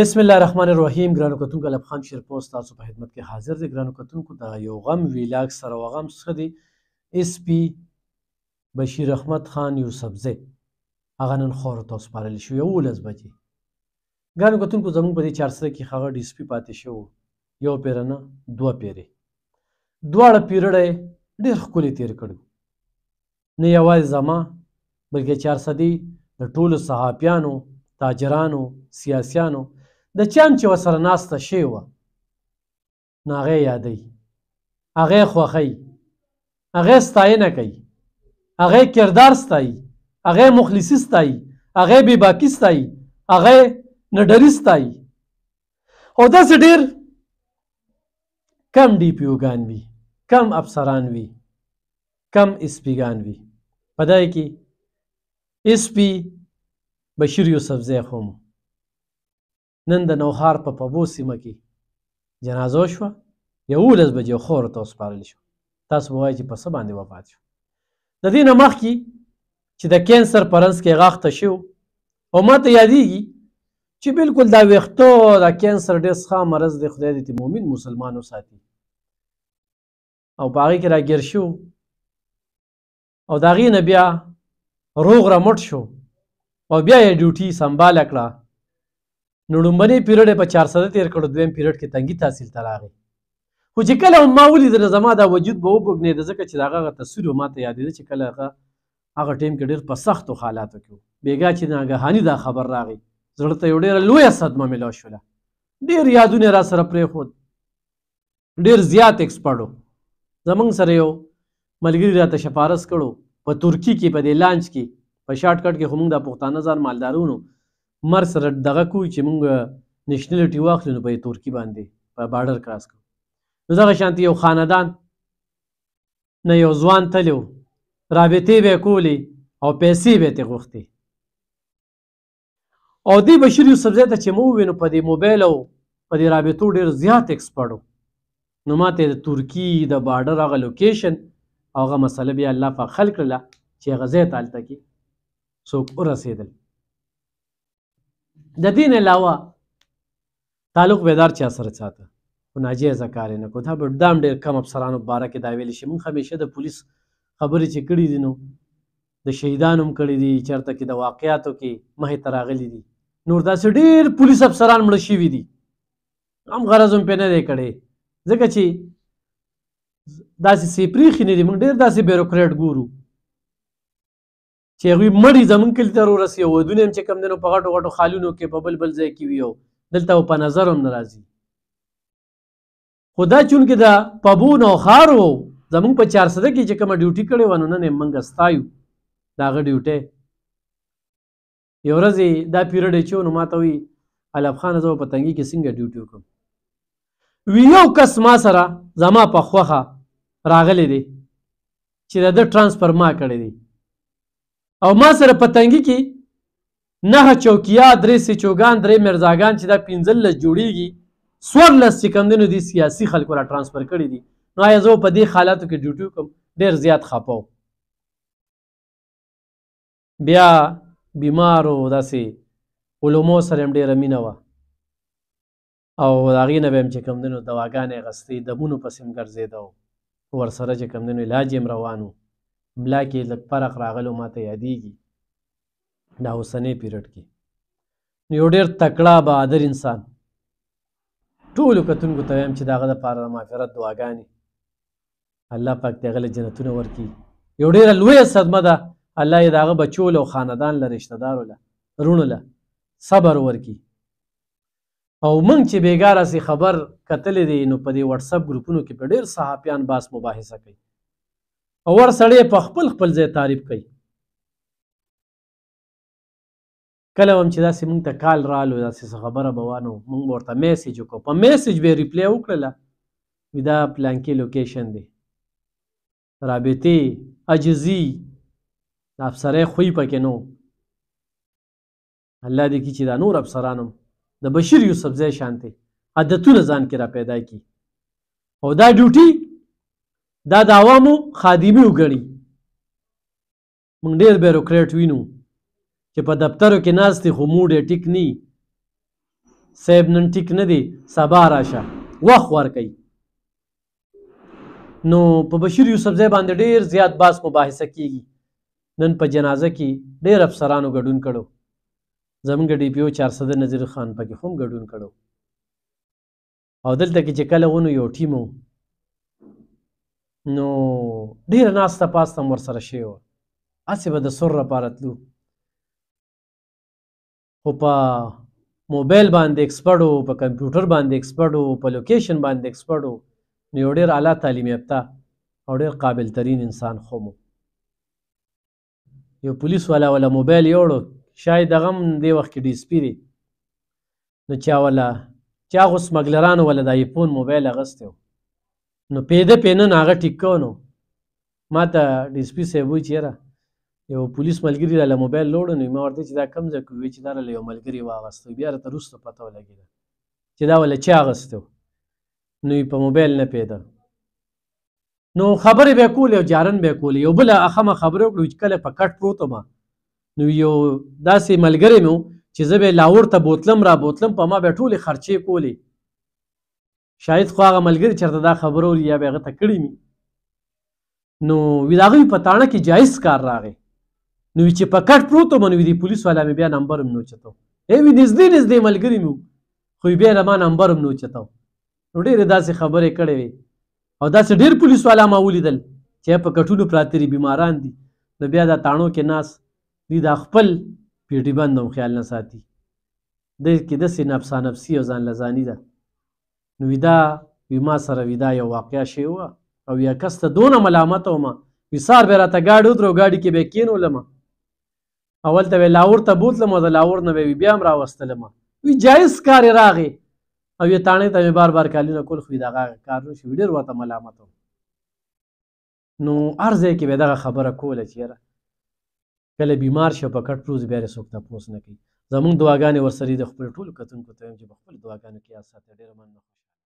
بسم الله الرحمن الرحیم ګرانو کتونکو لب خان شیرپوست تاسو په خدمت کې حاضر دي ګرانو کتونکو دا یو غم ویلاګ سره وغم څه دی اس پی بشیر احمد خان یو سبزه هغه نن خور تاسو پارل شو یو لز بچي ګرانو کتونکو زموږ په دې 400 کې خغه ډی سپی پاتې شو یو پیرنه دوه پیری دواړه پیرړې ډېر ښکلي تیر کړو نه یوازې زما بلکې 400 دی د ټولو صحافیانو تاجرانو سیاسيانو د چم چې ورسره ناسته شوې وه نو هغې یادوي هغې خوښوي هغې ستاینه کوي هغې کردار ستایي هغې مخلصي ستایي هغې بېباکي ستایي هغې نډري ستایي خو داسې ډېر کم ډي پی اوګان وي کم افسران وي کم اسپیګان وي په دای کې اسپی بشیر یوسفزی خو مو نن د نوهار په پبو سیمه کې جنازه شوه یولس بجې خور ته وسپارل شو تاسو به وایئ چې په څه باندې وفات شو د دې نه مخکې چې د کینسر پرنس کې غاښته شو او ما ته یادیږي چې بالکل دا ویښتو د کینسر ډېر څخه مرض دی خدای دې مومن مسلمان وساتي او په هغې کې راګیر شو او د هغې نه بیا روغ رمټ شو او بیا یې ډیوټي سمباله کړه نو لومبنی پیریډ په 400 تیر کړو دویم پیریډ کې تنګي تحصیل ته راغی خو چې کله ما ولیدل زما دا وجود به وبګنې د ځکه چې دا هغه تصویر ما ته یادېده چې کله هغه هغه ټیم کې ډېر په سختو حالاتو کې بیګا چې ناګهاني دا خبر راغی زړه ته یو ډېره لویه صدمه ملو شوله ډېر یادونه را سره پرېښود ډېر زیات اکسپرټ زمونږ سره یو ملګری راته شفارس کړو په ترکی کې په دې لانچ کې په شارټ کټ کې خو موږ د پښتانه ځان مالدارونو مر سره دغه کو چې مونږ نېشنلټي واخلو نو په ترکی باندې په بارډر کراس کو نو دغه شانتي یو خاندان نه یو ځوان تلو رابطې به کولی او پیسې به ته غوښتي او دی بشیر یوسف زی ته چې مو وینو په دې موبایل او په دې رابطو ډیر زیات ایکسپرټ نو ماته د ترکی د بارډر هغه لوکیشن هغه مسله بیا الله په خلق کړله چې غزې تالته کې څوک ورسېدل د دین علاوه تعلق بیدار چا سره ساته خو ناجیزه کار نه کو دا به دام ډېر کم افسرانو باره کې دا ویلی شي موږ همیشه د پولیس خبرې چې کړي دي نو د شهیدانو هم کړي دي چېرته کې د واقعاتو کې مخې ته راغلي دي نور داسې ډېر پولیس افسران مړه شوي دي هم غرض هم پې نه دی کړی ځکه چې داسې سپریخي نه دي موږ ډېر داسې بیروکریټ ګورو چې هغوی مړي زمونږ کلي ته رورسي او ودونه هم چې کوم دی نو په غټو غټو خالونو کې په بل بل ځای کې وي او دلته په نظر هم نه راځي خو دا چونکې دا پبون او خار و زمونږ په چارسده کې چې کومه ډیوټي کړې وه نو نن یې موږ ستایو د هغه ډیوټۍ یو ورځې دا پیریډ یې چې نو ما ته وایي علب خان زه په تنګي کې څنګه ډیوټي وکړم وی یو کس ما سره زما په خوخه راغلی دی چې د ده ترانسفر ما کړی دی او ما سره پتنګي کې نه چوکیا درې سي چوغان درې مرزاګان چې دا 15 لس جوړیږي سور لس سکندونو دي سیاسي خلکو را ترانسفر کړی دي نو یا زه په دې حالاتو کې ډیوټي کوم ډیر زیات خپاو بیا بیمارو داسې علومو سره هم ډیره مینه وه او هغې نه به هم چې کمدنو دواګانې غستې دمونو پسې هم ګرځېده ور سره چې کمدنو علاج هم روانو املا کې لږ فرق راغلی ما ته یادېږي دا اوسنۍ پیریډ کې نو یو ډېر تکړه بهادر انسان ټولو کتونکو ته وایم چې د هغه دپاره د مغفرت دعاګانې الله پاک د هغه له جنتونه ورکړي یو ډېره لویه صدمه ده الله یې د هغه بچو له خاندان له رشته دارو له رونو له صبر ورکړي او موږ چې بېګاره سي خبر کتلی دی نو په دې واتساپ ګروپونو کې په ډېر صحافیان باس مباحثه کوي اور سړی په خپل خپل ځای تعریف کوي کله هم چې داسې مونږ ته کال رالو داسې خبره به وانو مونږ ورته میسج وکړو په میسج به ریپلی وکړله دا پلانکې لوکیشن دی رابطې عجزي د افسرۍ خوی پکې نو الله دې کې چې دا نور افسرانم د بشیر یوسف ځای شانتې عادتونه ځان کې را پیدا کی او دا ډیوټي دا د عوامو خادمي وګڼي موږ ډېر بیروکریټ وینو چې په دفترو کې ناستې خو موډ یې ټیک نه صاحب نن ټیک نه دی سبا راشه وخت ورکوي نو په بشیر یوسف ځای باندې ډېر زیات باس مباحثه کیږي نن په جنازه کې ډېر افسرانو ګډون کړو زمونږ ډی پی او چار صدر نظیر خان پکې هم ګډون کړو او دلته کې چې کله ونو یو ټیم وو نو ډیره ناسته پاسته هم ورسره شوې وه هسې به د سر لپاره تلو خو په موبایل باندې اکسپرټ وو په کمپیوټر باندې اکسپرټ وو په لوکیشن باندې اکسپرټ وو نو یو ډېر اعلی تعلیم یافته او ډېر قابل ترین انسان خو مو یو پولیس والا ولا موبایل یوړو شاید هغه هم دې وخت کې ډیسپي دی نو چا ولا چا هغو سمګلرانو ولا د آیفون موبایل اغستی و نو پیده پینن هغه ټیکونو ما ته ډی سپی صاحب وی چیرې یو پولیس ملګری له موبایل لوړ نو ما ورته چې دا کم ځکه وی چې دا له یو ملګری واغستو بیا تر اوسه پته ولګی چې دا ول چا غستو نو په موبایل نه پیدا نو خبرې به کول او جارن به کول یو بل اخمه خبرو کړو کله په کټ پروت ما نو یو داسې ملګری مو چې زه به لاور ته بوتلم را بوتلم په ما به ټولې خرچې کولې شاید خو هغه ملګري چېرته دا خبره وري یا به هغه ته کړې مي نو وي د هغوی په تاڼه کې جایز کار راغی نو چې په کټ پروت وم نو د پولیس والا مې بیا نمبر هم نوچتو ای وي نږدې نږدې ملګري مې خو بیا له ما نمبر هم نوچتو نو ډېرې داسې خبرې کړې وې او داسې ډېر پولیس والا ما ولیدل چې په کټونو پراتري بیماران دي نو بیا دا تاڼو کې ناس دی دا خپل پیټي بند هم خیال نه ساتي د کې داسې نفسانفسي او ځان لزانی ده نو ویدا وی ما سره ویدا یو واقعیا شی وه او یا کس ته دونه ملامت وم وسار به راته ګاډي ودرو ګاډي کې به کینولم اول ته لاور ته بوتلم د لاور نه به بیا هم راوستلم وی جایز کار راغی او یې تانه ته بار بار کالینه کول خو دا کار نو شو ډیر وته ملامت نو ارزه کې به دغه خبره کوله چې را کله بیمار شو په کټ پروز بیره سوک ته پوس نه کی زمونږ دواګانې ورسری د خپل ټول کتونکو ته چې خپل دواګانو کې اساته ډیر من نه